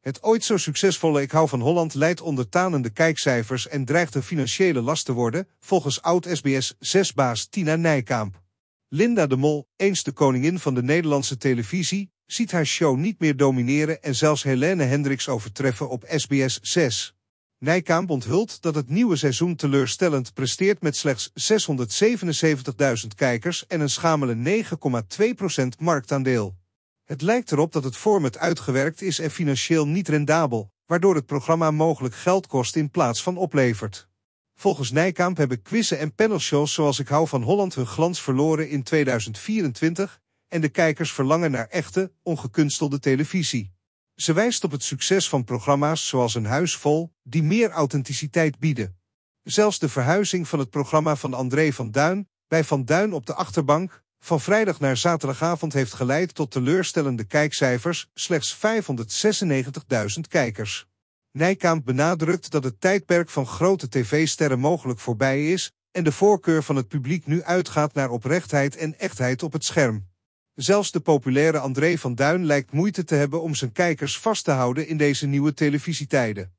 Het ooit zo succesvolle Ik hou van Holland leidt onder tanende kijkcijfers en dreigt een financiële last te worden, volgens oud-SBS 6-baas Tina Nijkamp. Linda de Mol, eens de koningin van de Nederlandse televisie, ziet haar show niet meer domineren en zelfs Helene Hendricks overtreffen op SBS 6. Nijkamp onthult dat het nieuwe seizoen teleurstellend presteert met slechts 677.000 kijkers en een schamele 9,2% marktaandeel. Het lijkt erop dat het format uitgewerkt is en financieel niet rendabel, waardoor het programma mogelijk geld kost in plaats van oplevert. Volgens Nijkamp hebben quizzen en panelshows zoals Ik hou van Holland hun glans verloren in 2024 en de kijkers verlangen naar echte, ongekunstelde televisie. Ze wijst op het succes van programma's zoals Een Huis Vol, die meer authenticiteit bieden. Zelfs de verhuizing van het programma van André van Duin, bij Van Duin op de achterbank, van vrijdag naar zaterdagavond heeft geleid tot teleurstellende kijkcijfers, slechts 596.000 kijkers. Nijkamp benadrukt dat het tijdperk van grote tv-sterren mogelijk voorbij is en de voorkeur van het publiek nu uitgaat naar oprechtheid en echtheid op het scherm. Zelfs de populaire André van Duin lijkt moeite te hebben om zijn kijkers vast te houden in deze nieuwe televisietijden.